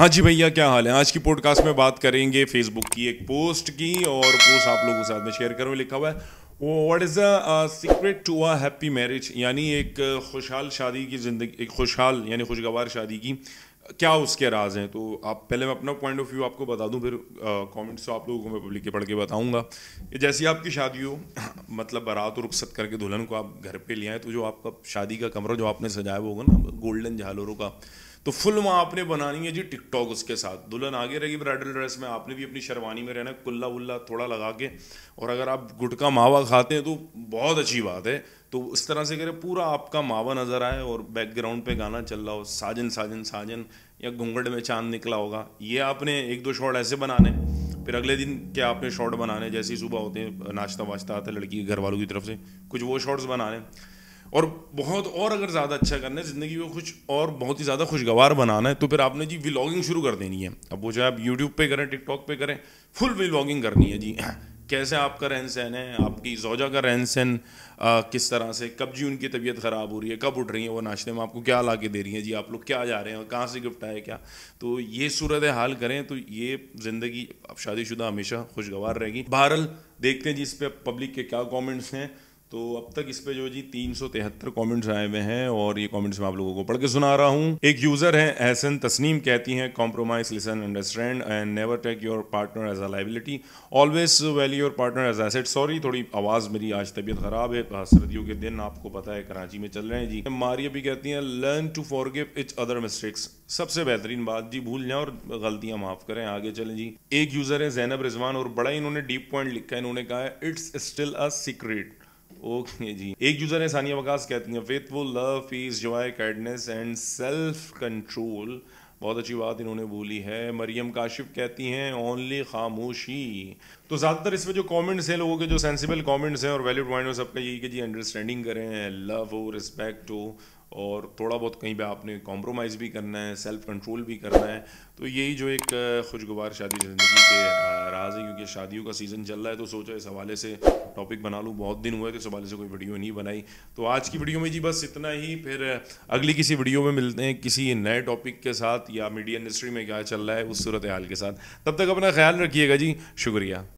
हाँ जी भैया क्या हाल है आज की पॉडकास्ट में बात करेंगे फेसबुक की एक पोस्ट की और पोस्ट आप लोगों के साथ में शेयर करूँ लिखा हुआ है वो what is a secret to a happy marriage यानी एक uh, खुशहाल शादी की ज़िंदगी एक खुशहाल यानी खुशगवार शादी की uh, क्या उसके राज हैं तो आप पहले मैं अपना पॉइंट ऑफ व्यू आपको बता दूं फिर कमेंट्स uh, तो आप लोगों को मैं पब्लिक के पढ़ के बताऊंगा जैसी आपकी शादी हो मतलब बारात और रुखसत करके दुल्हन को आप घर पे ले आए तो जो आपका शादी का कमरा जो आपने सजाया होगा ना गोल्डन झालोरों का तो फुल वहाँ आपने बनानी है जी टिकटॉक उसके साथ दुल्हन आगे रहेगी ब्राइडल ड्रेस में आपने भी अपनी शरवानी में रहना कुल्ला वुल्ला थोड़ा लगा के और अगर आप गुटका मावा खाते हैं तो बहुत अच्छी बात है तो इस तरह से करें पूरा आपका मावा नज़र आए और बैकग्राउंड पे गाना चल रहा हो साजन साजन साजन या घूंघट में चांद निकला होगा ये आपने एक दो शॉट ऐसे बनाने फिर अगले दिन क्या आपने शॉट बनाने जैसे ही सुबह होते हैं नाश्ता वाश्ता आता है लड़की के घर वालों की तरफ से कुछ वो शॉट्स बनाने और बहुत और अगर ज़्यादा अच्छा करना है ज़िंदगी को कुछ और बहुत ही ज़्यादा खुशगवार बनाना है तो फिर आपने जी व्लॉगिंग शुरू कर देनी है अब वो चाहे आप यूट्यूब पे करें टिकटॉक पे करें फुल व्लॉगिंग करनी है जी कैसे आपका रहन सहन है आपकी जोजा का रहन सहन किस तरह से कब जी उनकी तबीयत ख़राब हो रही है कब उठ रही है वो नाश्ते में आपको क्या ला के दे रही है जी आप लोग क्या जा रहे हैं और कहाँ से गिफ्ट आए क्या तो ये सूरत हाल करें तो ये ज़िंदगी अब शादीशुदा हमेशा खुशगवार रहेगी बहरहाल देखते हैं जी इस पर पब्लिक के क्या कॉमेंट्स हैं तो अब तक इस पे जो जी तीन सौ तिहत्तर कॉमेंट्स आए हुए हैं और ये कमेंट्स मैं आप लोगों को पढ़ के सुना रहा हूँ एक यूज़र है एहसन तस्नीम कहती हैं compromise listen understand and never take your partner as a liability always value your partner as asset sorry थोड़ी आवाज़ मेरी आज तबीयत ख़राब है तो सर्दियों के दिन आपको पता है कराची में चल रहे हैं जी मारिया भी कहती हैं learn to forgive each other mistakes सबसे बेहतरीन बात जी भूल जाए और गलतियां माफ़ करें आगे चलें जी एक यूज़र है जैनब रिजवान और बड़ा इन्होंने डीप पॉइंट लिखा है इन्होंने कहा है it's still a secret okay जी एक यूजर है सानिया वकास कहती हैं faithful love peace joy kindness and self control बहुत अच्छी बात इन्होंने बोली है मरियम काशिफ कहती हैं ओनली खामोशी तो ज़्यादातर इसमें जो कमेंट्स हैं लोगों के जो सेंसिबल कमेंट्स हैं और वैल्यू पॉइंट सबका यही कि जी अंडरस्टैंडिंग करें लव हो रिस्पेक्ट हो और थोड़ा बहुत कहीं पे आपने कॉम्प्रोमाइज़ भी करना है सेल्फ कंट्रोल भी करना है तो यही जो एक खुशगवार शादी ज़िंदगी के राज है क्योंकि शादियों का सीज़न चल रहा है तो सोचा इस हवाले से टॉपिक बना लूँ बहुत दिन हुए तो इस हवाले से कोई वीडियो नहीं बनाई तो आज की वीडियो में जी बस इतना ही फिर अगली किसी वीडियो में मिलते हैं किसी नए टॉपिक के साथ या मीडिया इंडस्ट्री में क्या चल रहा है उस सूरत हाल के साथ तब तक अपना ख्याल रखिएगा जी शुक्रिया